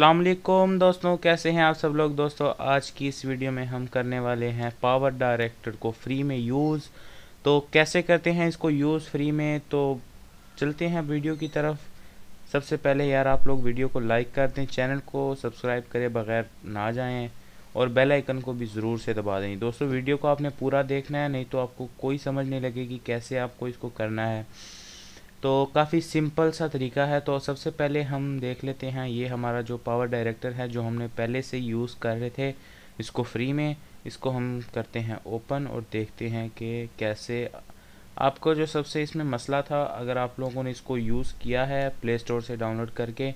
अल्लाम दोस्तों कैसे हैं आप सब लोग दोस्तों आज की इस वीडियो में हम करने वाले हैं पावर डायरेक्टर को फ्री में यूज़ तो कैसे करते हैं इसको यूज़ फ्री में तो चलते हैं वीडियो की तरफ सबसे पहले यार आप लोग वीडियो को लाइक कर दें चैनल को सब्सक्राइब करें बगैर ना जाएं और बेल आइकन को भी ज़रूर से दबा दें दोस्तों वीडियो को आपने पूरा देखना है नहीं तो आपको कोई समझ नहीं लगेगी कैसे आपको इसको करना है तो काफ़ी सिंपल सा तरीका है तो सबसे पहले हम देख लेते हैं ये हमारा जो पावर डायरेक्टर है जो हमने पहले से यूज़ कर रहे थे इसको फ्री में इसको हम करते हैं ओपन और देखते हैं कि कैसे आपको जो सबसे इसमें मसला था अगर आप लोगों ने इसको यूज़ किया है प्ले स्टोर से डाउनलोड करके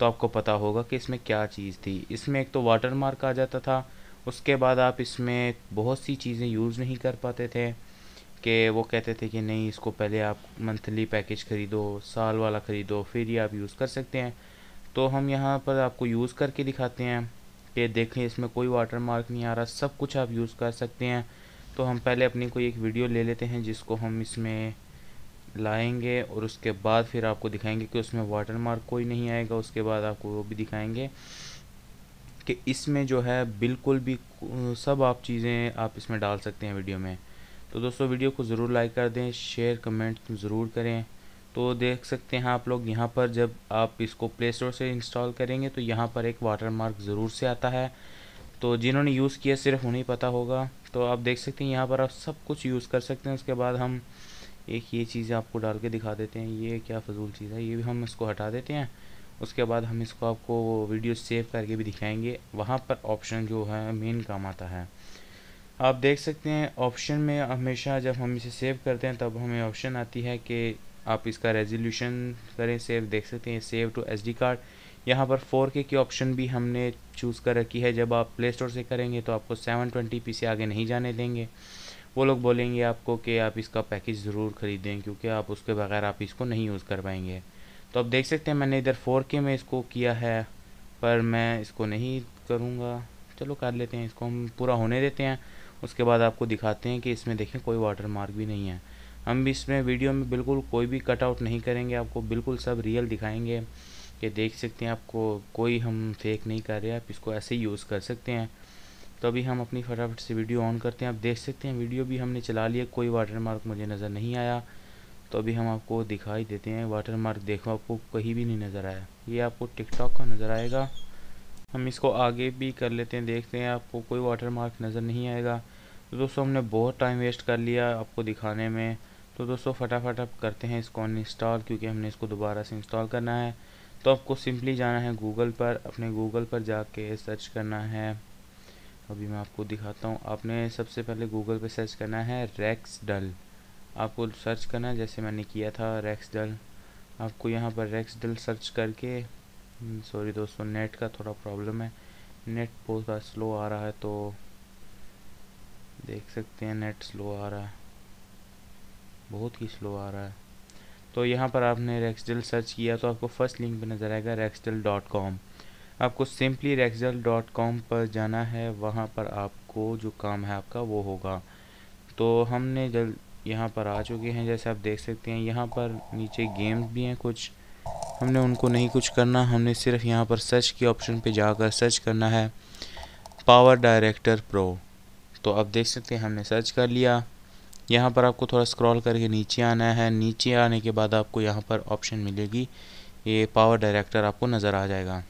तो आपको पता होगा कि इसमें क्या चीज़ थी इसमें एक तो वाटर मार्क आ जाता था उसके बाद आप इसमें बहुत सी चीज़ें यूज़ नहीं कर पाते थे कि वो कहते थे कि नहीं इसको पहले आप मंथली पैकेज ख़रीदो साल वाला ख़रीदो फिर ही आप यूज़ कर सकते हैं तो हम यहाँ पर आपको यूज़ करके दिखाते हैं कि देखें इसमें कोई वाटर मार्क नहीं आ रहा सब कुछ आप यूज़ कर सकते हैं तो हम पहले अपनी कोई एक वीडियो ले लेते हैं जिसको हम इसमें लाएंगे और उसके बाद फिर आपको दिखाएंगे कि उसमें वाटर मार्क कोई नहीं आएगा उसके बाद आपको वो भी दिखाएंगे कि इसमें जो है बिल्कुल भी सब आप चीज़ें आप इसमें डाल सकते हैं वीडियो में तो दोस्तों वीडियो को ज़रूर लाइक कर दें शेयर कमेंट ज़रूर करें तो देख सकते हैं आप लोग यहाँ पर जब आप इसको प्ले स्टोर से इंस्टॉल करेंगे तो यहाँ पर एक वाटर मार्क ज़रूर से आता है तो जिन्होंने यूज़ किया सिर्फ उन्हें पता होगा तो आप देख सकते हैं यहाँ पर आप सब कुछ यूज़ कर सकते हैं उसके बाद हम एक ये चीज़ आपको डाल के दिखा देते हैं ये क्या फजूल चीज़ है ये भी हम इसको हटा देते हैं उसके बाद हम इसको आपको वीडियो सेव करके भी दिखाएंगे वहाँ पर ऑप्शन जो है मेन काम आता है आप देख सकते हैं ऑप्शन में हमेशा जब हम इसे सेव करते हैं तब हमें ऑप्शन आती है कि आप इसका रेजोल्यूशन करें सेव देख सकते हैं सेव टू डी कार्ड यहाँ पर 4K की ऑप्शन भी हमने चूज़ कर रखी है जब आप प्ले स्टोर से करेंगे तो आपको 720p से आगे नहीं जाने देंगे वो लोग बोलेंगे आपको कि आप इसका पैकेज ज़रूर ख़रीदें क्योंकि आप उसके बगैर आप इसको नहीं यूज़ कर पाएंगे तो आप देख सकते हैं मैंने इधर 4K में इसको किया है पर मैं इसको नहीं करूँगा चलो कर लेते हैं इसको हम पूरा होने देते हैं उसके बाद आपको दिखाते हैं कि इसमें देखें कोई वाटर मार्क भी नहीं है हम भी इसमें वीडियो में बिल्कुल कोई भी कटआउट नहीं करेंगे आपको बिल्कुल सब रियल दिखाएंगे कि देख सकते हैं आपको कोई हम फेक नहीं कर रहे आप इसको ऐसे ही यूज़ कर सकते हैं तो अभी हम अपनी फटाफट से वीडियो ऑन करते हैं आप देख सकते हैं वीडियो भी हमने चला लिया कोई वाटर मार्क मुझे नज़र नहीं आया तो अभी हम आपको दिखाई देते हैं वाटर मार्क देखो आपको कहीं भी नहीं नज़र आया ये आपको टिकटॉक का नज़र आएगा हम इसको आगे भी कर लेते हैं देखते हैं आपको कोई वाटर मार्क नज़र नहीं आएगा तो दोस्तों हमने बहुत टाइम वेस्ट कर लिया आपको दिखाने में तो दोस्तों फटाफट आप करते हैं इसको अनइंस्टॉल क्योंकि हमने इसको दोबारा से इंस्टॉल करना है तो आपको सिंपली जाना है गूगल पर अपने गूगल पर जाके सर्च करना है अभी मैं आपको दिखाता हूँ आपने सबसे पहले गूगल पर सर्च करना है रैक्स डल आपको सर्च करना है जैसे मैंने किया था रैक्स डल आपको यहाँ पर रैक्स डल सर्च करके सॉरी हम्म, दोस्तों नेट का थोड़ा प्रॉब्लम है नेट बहुत स्लो आ रहा है तो देख सकते हैं नेट स्लो आ रहा है बहुत ही स्लो आ रहा है तो यहाँ पर आपने रेक्सडल सर्च किया तो आपको फर्स्ट लिंक पर नज़र आएगा रेक्सडल डॉट कॉम आपको सिंपली रेक्सडल डॉट कॉम पर जाना है वहाँ पर आपको जो काम है आपका वो होगा तो हमने जल यहाँ पर आ चुके हैं जैसे आप देख सकते हैं यहाँ पर नीचे गेम्स भी हैं कुछ हमने उनको नहीं कुछ करना हमने सिर्फ यहाँ पर सर्च के ऑप्शन पे जाकर सर्च करना है पावर डायरेक्टर प्रो तो आप देख सकते हैं हमने सर्च कर लिया यहाँ पर आपको थोड़ा स्क्रॉल करके नीचे आना है नीचे आने के बाद आपको यहाँ पर ऑप्शन मिलेगी ये पावर डायरेक्टर आपको नज़र आ जाएगा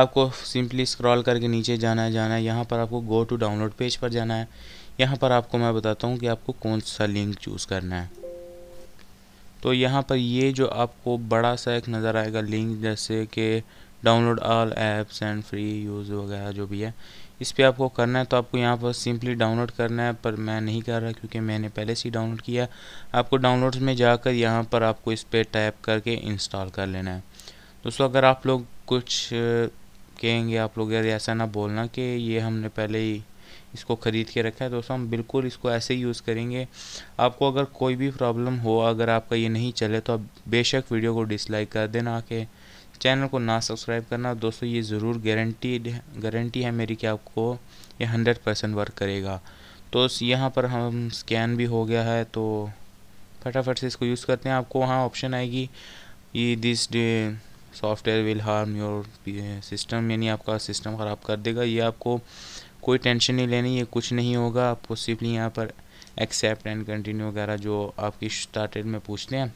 आपको सिंपली स्क्रॉल करके नीचे जाना है जाना है यहाँ पर आपको गो टू डाउनलोड पेज पर जाना है यहाँ पर आपको मैं बताता हूँ कि आपको कौन सा लिंक चूज़ करना है तो यहाँ पर ये जो आपको बड़ा सा एक नज़र आएगा लिंक जैसे कि download all apps and free use वगैरह जो भी है इस पर आपको करना है तो आपको यहाँ पर सिंपली डाउनलोड करना है पर मैं नहीं कर रहा क्योंकि मैंने पहले से ही डाउनलोड किया आपको डाउनलोड में जाकर यहाँ पर आपको इस पर टाइप करके इंस्टॉल कर लेना है दोस्तों अगर आप लोग कुछ कहेंगे आप लोग यार ऐसा ना बोलना कि ये हमने पहले ही इसको ख़रीद के रखा है दोस्तों हम बिल्कुल इसको ऐसे ही यूज़ करेंगे आपको अगर कोई भी प्रॉब्लम हो अगर आपका ये नहीं चले तो आप बेशक वीडियो को डिसलाइक कर देना आके चैनल को ना सब्सक्राइब करना दोस्तों ये ज़रूर गारंटी गारंटी है मेरी कि आपको ये हंड्रेड परसेंट वर्क करेगा तो यहाँ पर हम स्कैन भी हो गया है तो फटाफट से इसको यूज़ करते हैं आपको वहाँ ऑप्शन आएगी ये this the software will harm your system यानी आपका सिस्टम ख़राब कर देगा ये आपको कोई टेंशन नहीं लेनी ये कुछ नहीं होगा आपको सिंपली यहाँ पर एक्सेप्ट एंड कंटिन्यू वगैरह जो आपकी स्टार्टेड में पूछते हैं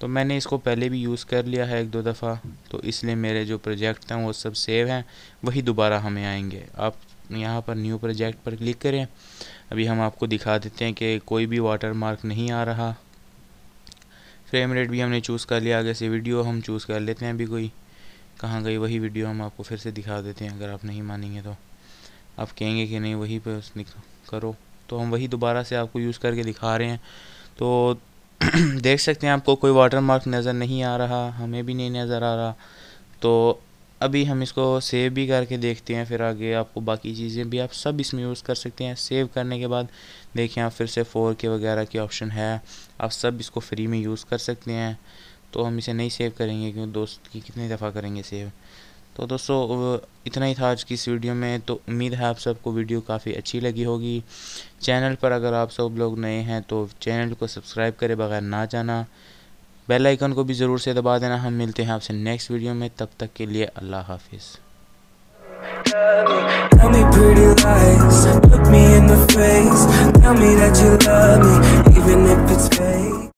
तो मैंने इसको पहले भी यूज़ कर लिया है एक दो दफ़ा तो इसलिए मेरे जो प्रोजेक्ट हैं वो सब सेव हैं वही दोबारा हमें आएंगे आप यहाँ पर न्यू प्रोजेक्ट पर क्लिक करें अभी हम आपको दिखा देते हैं कि कोई भी वाटर मार्क नहीं आ रहा फ्रेम रेट भी हमने चूज़ कर लिया आगे से वीडियो हम चूज़ कर लेते हैं अभी कोई कहाँ गई वही वीडियो हम आपको फिर से दिखा देते हैं अगर आप नहीं मानेंगे तो आप कहेंगे कि नहीं वही पर करो तो हम वही दोबारा से आपको यूज़ करके दिखा रहे हैं तो देख सकते हैं आपको कोई वाटर मार्क नज़र नहीं आ रहा हमें भी नहीं नज़र आ रहा तो अभी हम इसको सेव भी करके देखते हैं फिर आगे आपको बाकी चीज़ें भी आप सब इसमें यूज़ कर सकते हैं सेव करने के बाद देखें आप फिर से फोर के वगैरह की ऑप्शन है आप सब इसको फ्री में यूज़ कर सकते हैं तो हम इसे नहीं सेव करेंगे क्योंकि दोस्त की कितनी दफ़ा करेंगे सेव तो दोस्तों इतना ही था आज की इस वीडियो में तो उम्मीद है आप सबको वीडियो काफ़ी अच्छी लगी होगी चैनल पर अगर आप सब लोग नए हैं तो चैनल को सब्सक्राइब करें बगैर ना जाना बेल आइकन को भी ज़रूर से दबा देना हम मिलते हैं आपसे नेक्स्ट वीडियो में तब तक के लिए अल्लाह हाफिज़